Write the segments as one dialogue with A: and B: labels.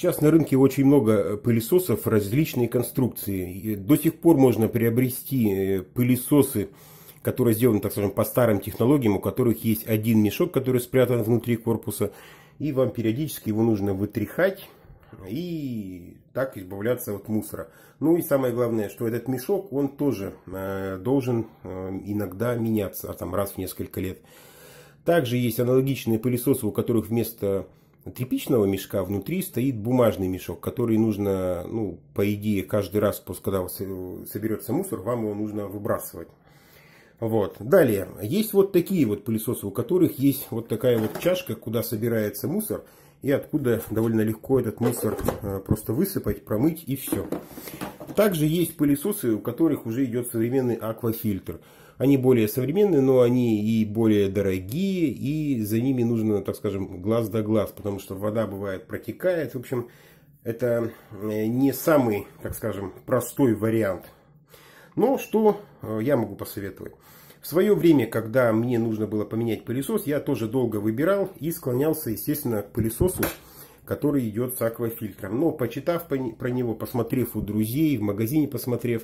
A: Сейчас на рынке очень много э, пылесосов различной конструкции. До сих пор можно приобрести э, пылесосы, которые сделаны, так скажем, по старым технологиям, у которых есть один мешок, который спрятан внутри корпуса, и вам периодически его нужно вытряхать и так избавляться от мусора. Ну и самое главное, что этот мешок, он тоже э, должен э, иногда меняться, а там раз в несколько лет. Также есть аналогичные пылесосы, у которых вместо тряпичного мешка внутри стоит бумажный мешок, который нужно, ну, по идее, каждый раз, после когда соберется мусор, вам его нужно выбрасывать. Вот. Далее, есть вот такие вот пылесосы, у которых есть вот такая вот чашка, куда собирается мусор, и откуда довольно легко этот мусор э, просто высыпать, промыть и все. Также есть пылесосы, у которых уже идет современный аквафильтр. Они более современные, но они и более дорогие, и за ними нужно, так скажем, глаз да глаз, потому что вода бывает протекает. В общем, это э, не самый, так скажем, простой вариант. Но что э, я могу посоветовать? В свое время, когда мне нужно было поменять пылесос, я тоже долго выбирал и склонялся, естественно, к пылесосу, который идет с аквафильтром. Но почитав про него, посмотрев у друзей, в магазине посмотрев,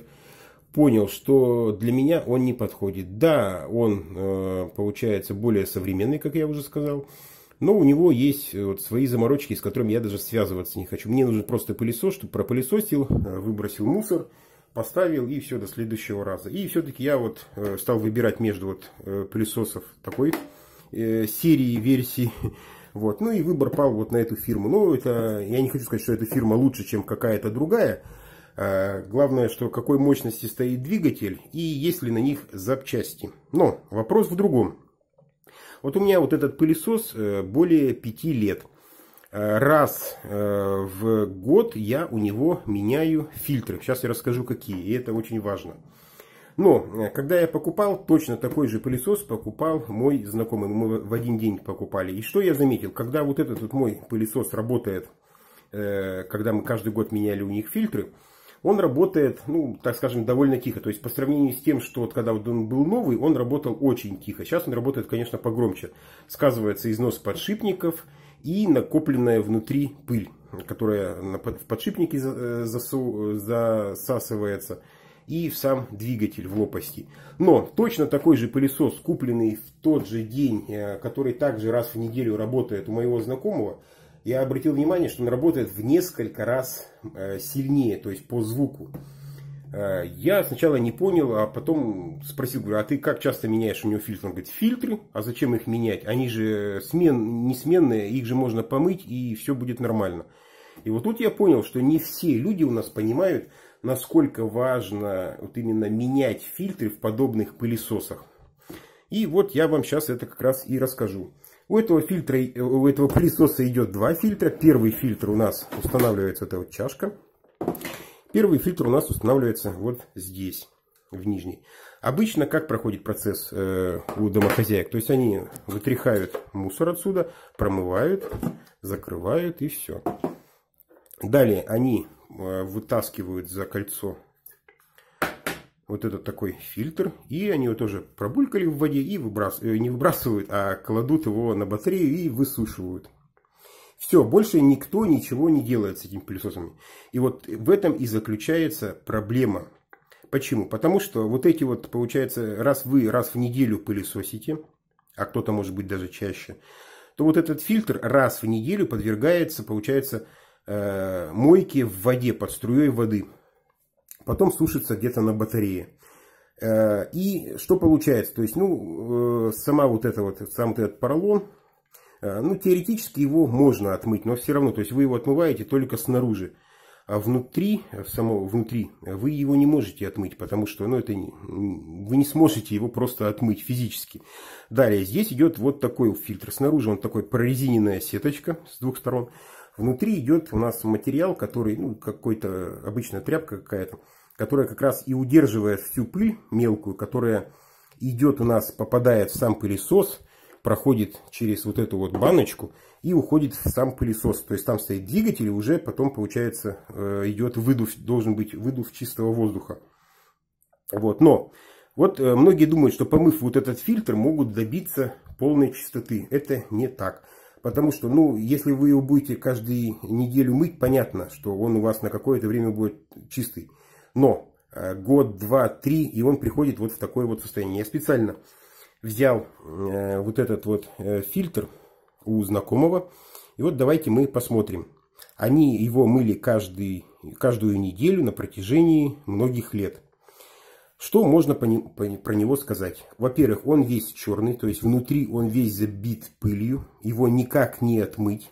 A: понял, что для меня он не подходит. Да, он э, получается более современный, как я уже сказал, но у него есть э, вот свои заморочки, с которыми я даже связываться не хочу. Мне нужен просто пылесос, чтобы пропылесосил, э, выбросил мусор, поставил и все до следующего раза. И все-таки я вот стал выбирать между вот пылесосов такой серии, версии. Вот. Ну и выбор пал вот на эту фирму. Но ну, это я не хочу сказать, что эта фирма лучше, чем какая-то другая. А, главное, что какой мощности стоит двигатель и есть ли на них запчасти. Но вопрос в другом. Вот у меня вот этот пылесос э, более 5 лет. А, раз э, в год я у него меняю фильтры. Сейчас я расскажу какие, и это очень важно. Но, э, когда я покупал, точно такой же пылесос покупал мой знакомый. Мы в один день покупали. И что я заметил? Когда вот этот вот мой пылесос работает, когда мы каждый год меняли у них фильтры, он работает, ну, так скажем, довольно тихо. То есть по сравнению с тем, что вот когда он был новый, он работал очень тихо. Сейчас он работает, конечно, погромче. Сказывается износ подшипников и накопленная внутри пыль, которая в подшипники э, засасывается и в сам двигатель в лопасти. Но точно такой же пылесос, купленный в тот же день, э, который также раз в неделю работает у моего знакомого, я обратил внимание, что он работает в несколько раз э, сильнее, то есть по звуку. Э, я сначала не понял, а потом спросил, говорю, а ты как часто меняешь у него фильтр? Он говорит, фильтры, а зачем их менять? Они же смен, несменные, их же можно помыть и все будет нормально. И вот тут я понял, что не все люди у нас понимают, насколько важно вот именно менять фильтры в подобных пылесосах. И вот я вам сейчас это как раз и расскажу. У этого фильтра, у этого пылесоса идет два фильтра. Первый фильтр у нас устанавливается, эта вот чашка. Первый фильтр у нас устанавливается вот здесь, в нижней. Обычно как проходит процесс э, у домохозяек? То есть они вытряхают мусор отсюда, промывают, закрывают и все. Далее они э, вытаскивают за кольцо вот этот такой фильтр, и они его тоже пробулькали в воде и выбрас... Э, не выбрасывают, а кладут его на батарею и высушивают. Все, больше никто ничего не делает с этими пылесосами. И вот в этом и заключается проблема. Почему? Потому что вот эти вот, получается, раз вы раз в неделю пылесосите, а кто-то может быть даже чаще, то вот этот фильтр раз в неделю подвергается, получается, э, мойке в воде под струей воды потом сушится где-то на батарее. Э, и что получается? То есть, ну, э, сама вот эта вот, сам вот этот поролон, э, ну, теоретически его можно отмыть, но все равно, то есть вы его отмываете только снаружи. А внутри, само внутри, вы его не можете отмыть, потому что ну, это не, вы не сможете его просто отмыть физически. Далее, здесь идет вот такой фильтр. Снаружи он такой прорезиненная сеточка с двух сторон. Внутри идет у нас материал, который, ну, какой-то, обычная тряпка какая-то, которая как раз и удерживает всю пыль мелкую, которая идет у нас, попадает в сам пылесос, проходит через вот эту вот баночку и уходит в сам пылесос. То есть там стоит двигатель, и уже потом, получается, э, идет выдув, должен быть выдув чистого воздуха. Вот, но вот э, многие думают, что помыв вот этот фильтр, могут добиться полной чистоты. Это не так. Потому что, ну, если вы его будете каждую неделю мыть, понятно, что он у вас на какое-то время будет чистый. Но э, год, два, три, и он приходит вот в такое вот состояние. Я специально взял э, вот этот вот э, фильтр у знакомого. И вот давайте мы посмотрим. Они его мыли каждый, каждую неделю на протяжении многих лет. Что можно по, по, про него сказать? Во-первых, он весь черный, то есть внутри он весь забит пылью, его никак не отмыть.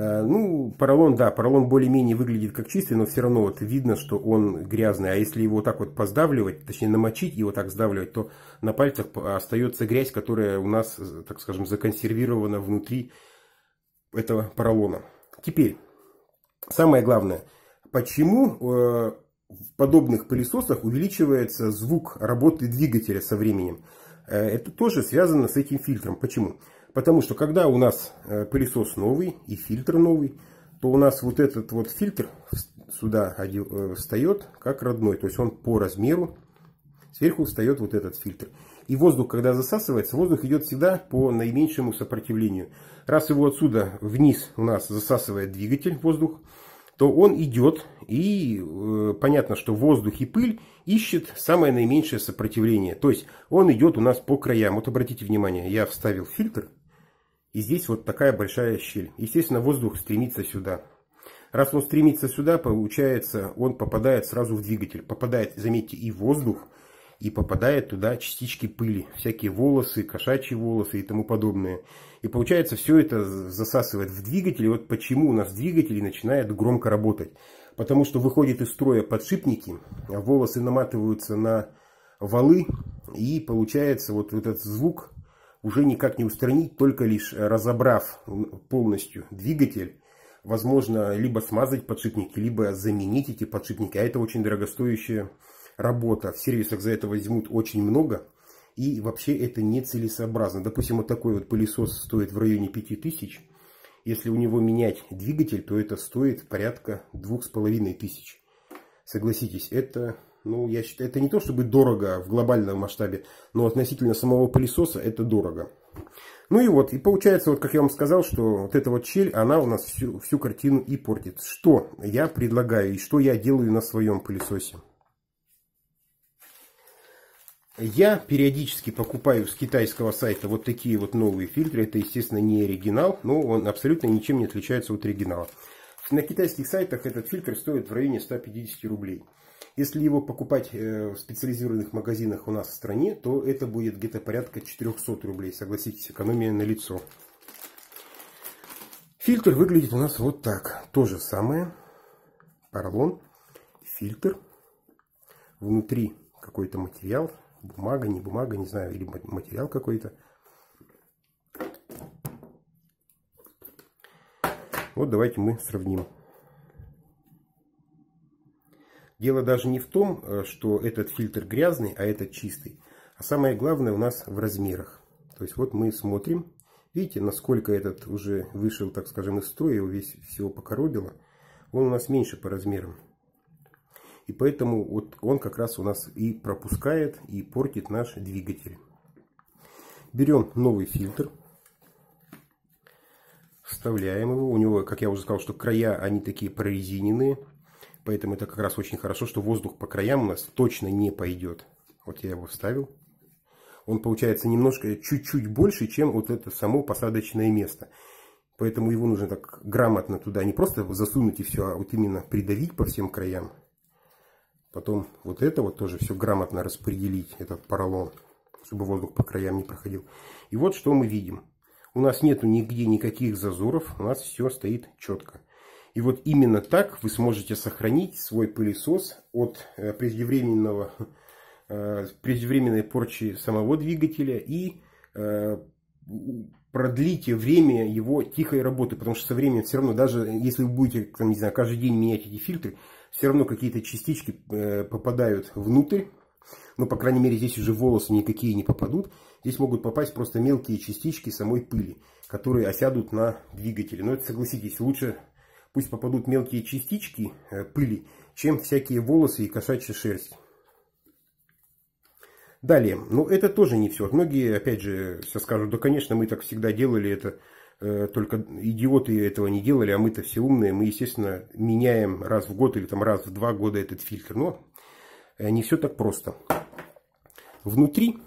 A: Э, ну, поролон, да, поролон более-менее выглядит как чистый, но все равно вот видно, что он грязный. А если его вот так вот поздавливать, точнее намочить и вот так сдавливать, то на пальцах остается грязь, которая у нас, э, так скажем, законсервирована внутри этого поролона. Теперь, самое главное, почему э, в подобных пылесосах увеличивается звук работы двигателя со временем? Это тоже связано с этим фильтром. Почему? Почему? Потому что когда у нас э, пылесос новый и фильтр новый, то у нас вот этот вот фильтр сюда э, встает как родной. То есть он по размеру сверху встает вот этот фильтр. И воздух, когда засасывается, воздух идет всегда по наименьшему сопротивлению. Раз его отсюда вниз у нас засасывает двигатель, воздух, то он идет, и э, понятно, что воздух и пыль ищет самое наименьшее сопротивление. То есть он идет у нас по краям. Вот обратите внимание, я вставил фильтр, и здесь вот такая большая щель. Естественно, воздух стремится сюда. Раз он стремится сюда, получается, он попадает сразу в двигатель. Попадает, заметьте, и воздух, и попадает туда частички пыли. Всякие волосы, кошачьи волосы и тому подобное. И получается, все это засасывает в двигатель. И вот почему у нас двигатели начинают громко работать. Потому что выходят из строя подшипники, волосы наматываются на валы, и получается вот этот звук уже никак не устранить, только лишь э, разобрав полностью двигатель, возможно, либо смазать подшипники, либо заменить эти подшипники. А это очень дорогостоящая работа. В сервисах за это возьмут очень много. И вообще это нецелесообразно. Допустим, вот такой вот пылесос стоит в районе 5000. Если у него менять двигатель, то это стоит порядка 2500. Согласитесь, это ну, я считаю, это не то чтобы дорого в глобальном масштабе, но относительно самого пылесоса это дорого. Ну и вот, и получается, вот как я вам сказал, что вот эта вот щель, она у нас всю, всю картину и портит. Что я предлагаю и что я делаю на своем пылесосе? Я периодически покупаю с китайского сайта вот такие вот новые фильтры. Это, естественно, не оригинал, но он абсолютно ничем не отличается от оригинала. На китайских сайтах этот фильтр стоит в районе 150 рублей. Если его покупать э, в специализированных магазинах у нас в стране, то это будет где-то порядка 400 рублей. Согласитесь, экономия на лицо. Фильтр выглядит у нас вот так. То же самое. Поролон. Фильтр. Внутри какой-то материал. Бумага, не бумага, не знаю, или материал какой-то. Вот давайте мы сравним. Дело даже не в том, э, что этот фильтр грязный, а этот чистый. А самое главное у нас в размерах. То есть вот мы смотрим. Видите, насколько этот уже вышел, так скажем, из строя, его весь всего покоробило. Он у нас меньше по размерам. И поэтому вот он как раз у нас и пропускает, и портит наш двигатель. Берем новый фильтр. Вставляем его. У него, как я уже сказал, что края, они такие прорезиненные. Поэтому это как раз очень хорошо, что воздух по краям у нас точно не пойдет. Вот я его вставил. Он получается немножко, чуть-чуть больше, чем вот это само посадочное место. Поэтому его нужно так грамотно туда не просто засунуть и все, а вот именно придавить по всем краям. Потом вот это вот тоже все грамотно распределить, этот поролон, чтобы воздух по краям не проходил. И вот что мы видим. У нас нету нигде никаких зазоров, у нас все стоит четко. И вот именно так вы сможете сохранить свой пылесос от э, преждевременного, э, преждевременной порчи самого двигателя и э, продлите время его тихой работы, потому что со временем все равно, даже если вы будете, там, не знаю, каждый день менять эти фильтры, все равно какие-то частички попадают внутрь, но, ну, по крайней мере, здесь уже волосы никакие не попадут. Здесь могут попасть просто мелкие частички самой пыли, которые осядут на двигателе. Но это, согласитесь, лучше пусть попадут мелкие частички э, пыли, чем всякие волосы и кошачья шерсть. Далее, ну это тоже не все. Многие, опять же, все скажут, да, конечно, мы так всегда делали это, э, только идиоты этого не делали, а мы-то все умные, мы, естественно, меняем раз в год или там раз в два года этот фильтр. Но э, не все так просто. Внутри,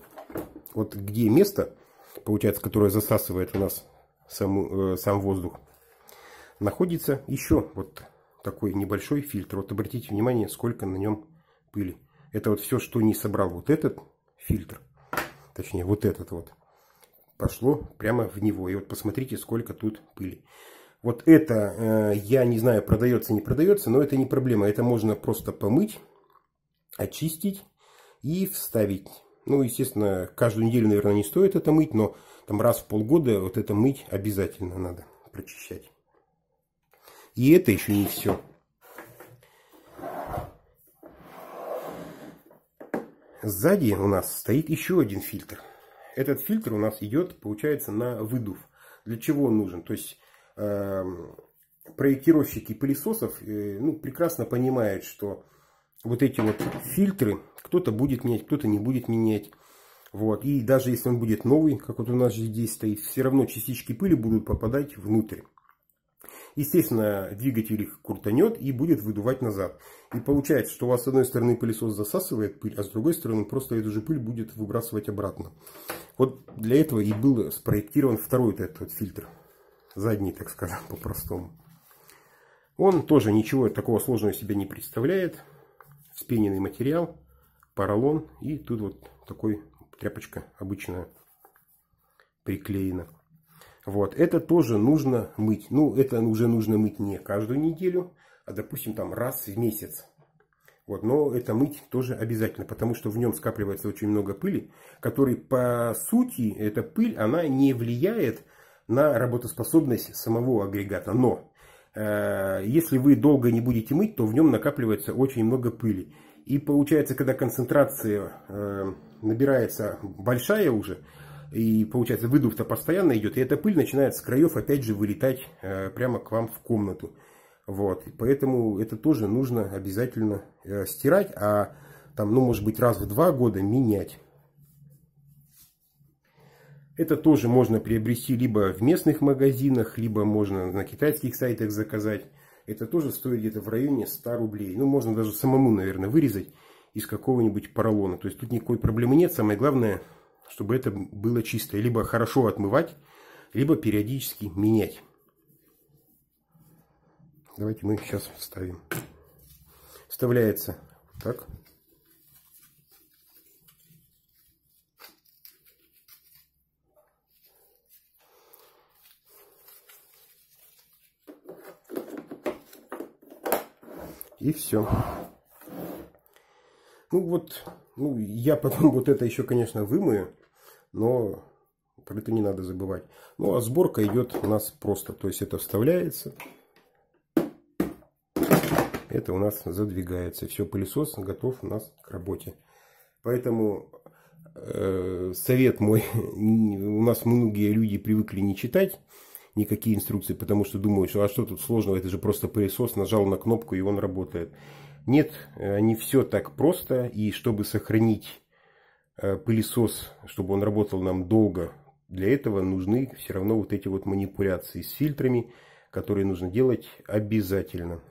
A: вот где место, получается, которое засасывает у нас саму, э, сам воздух, находится еще вот такой небольшой фильтр. Вот обратите внимание, сколько на нем пыли. Это вот все, что не собрал вот этот фильтр, точнее вот этот вот, пошло прямо в него. И вот посмотрите, сколько тут пыли. Вот это, э, я не знаю, продается, не продается, но это не проблема. Это можно просто помыть, очистить и вставить. Ну, естественно, каждую неделю, наверное, не стоит это мыть, но там раз в полгода вот это мыть обязательно надо прочищать. И это еще не все. Сзади у нас стоит еще один фильтр. Этот фильтр у нас идет, получается, на выдув. Для чего он нужен? То есть э, проектировщики пылесосов э, ну, прекрасно понимают, что вот эти вот фильтры кто-то будет менять, кто-то не будет менять. Вот. И даже если он будет новый, как вот у нас здесь стоит, все равно частички пыли будут попадать внутрь. Естественно, двигатель их крутанет и будет выдувать назад. И получается, что у вас с одной стороны пылесос засасывает пыль, а с другой стороны просто эту же пыль будет выбрасывать обратно. Вот для этого и был спроектирован второй вот этот вот фильтр. Задний, так скажем, по-простому. Он тоже ничего такого сложного себя не представляет. Вспененный материал, поролон и тут вот такой тряпочка обычная приклеена. Вот, это тоже нужно мыть. Ну, это уже нужно мыть не каждую неделю, а, допустим, там раз в месяц. Вот, но это мыть тоже обязательно, потому что в нем скапливается очень много пыли, который, по сути, эта пыль, она не влияет на работоспособность самого агрегата. Но э, если вы долго не будете мыть, то в нем накапливается очень много пыли. И получается, когда концентрация э, набирается большая уже, и получается выдув-то постоянно идет, и эта пыль начинает с краев опять же вылетать э, прямо к вам в комнату. Вот, поэтому это тоже нужно обязательно э, стирать, а там, ну, может быть, раз в два года менять. Это тоже можно приобрести либо в местных магазинах, либо можно на китайских сайтах заказать. Это тоже стоит где-то в районе 100 рублей. Ну, можно даже самому, наверное, вырезать из какого-нибудь поролона. То есть тут никакой проблемы нет. Самое главное чтобы это было чисто. Либо хорошо отмывать, либо периодически менять. Давайте мы сейчас вставим. Вставляется так. И все. Ну вот, ну я потом вот это еще, конечно, вымою но про это не надо забывать. Ну, а сборка идет у нас просто. То есть это вставляется. Это у нас задвигается. Все, пылесос готов у нас к работе. Поэтому э, совет мой. у нас многие люди привыкли не читать никакие инструкции, потому что думают, что а что тут сложного, это же просто пылесос, нажал на кнопку и он работает. Нет, э, не все так просто. И чтобы сохранить Э, пылесос, чтобы он работал нам долго, для этого нужны все равно вот эти вот манипуляции с фильтрами, которые нужно делать обязательно.